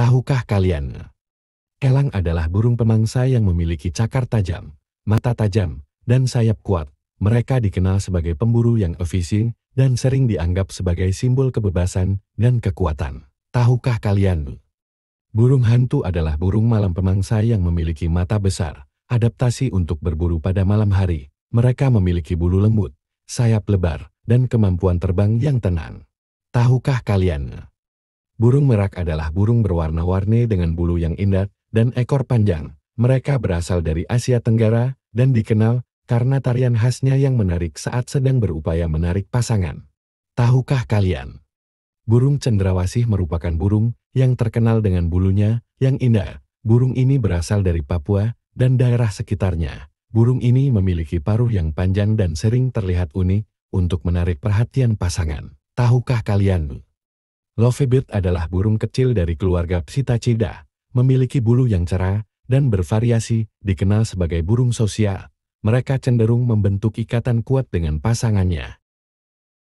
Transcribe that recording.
Tahukah kalian? Elang adalah burung pemangsa yang memiliki cakar tajam, mata tajam, dan sayap kuat. Mereka dikenal sebagai pemburu yang efisien dan sering dianggap sebagai simbol kebebasan dan kekuatan. Tahukah kalian? Burung hantu adalah burung malam pemangsa yang memiliki mata besar, adaptasi untuk berburu pada malam hari. Mereka memiliki bulu lembut, sayap lebar, dan kemampuan terbang yang tenang. Tahukah kalian? Burung merak adalah burung berwarna-warni dengan bulu yang indah dan ekor panjang. Mereka berasal dari Asia Tenggara dan dikenal karena tarian khasnya yang menarik saat sedang berupaya menarik pasangan. Tahukah kalian? Burung cendrawasih merupakan burung yang terkenal dengan bulunya yang indah. Burung ini berasal dari Papua dan daerah sekitarnya. Burung ini memiliki paruh yang panjang dan sering terlihat unik untuk menarik perhatian pasangan. Tahukah kalian? Lovebird adalah burung kecil dari keluarga Psittacidae, memiliki bulu yang cerah dan bervariasi, dikenal sebagai burung sosial. Mereka cenderung membentuk ikatan kuat dengan pasangannya.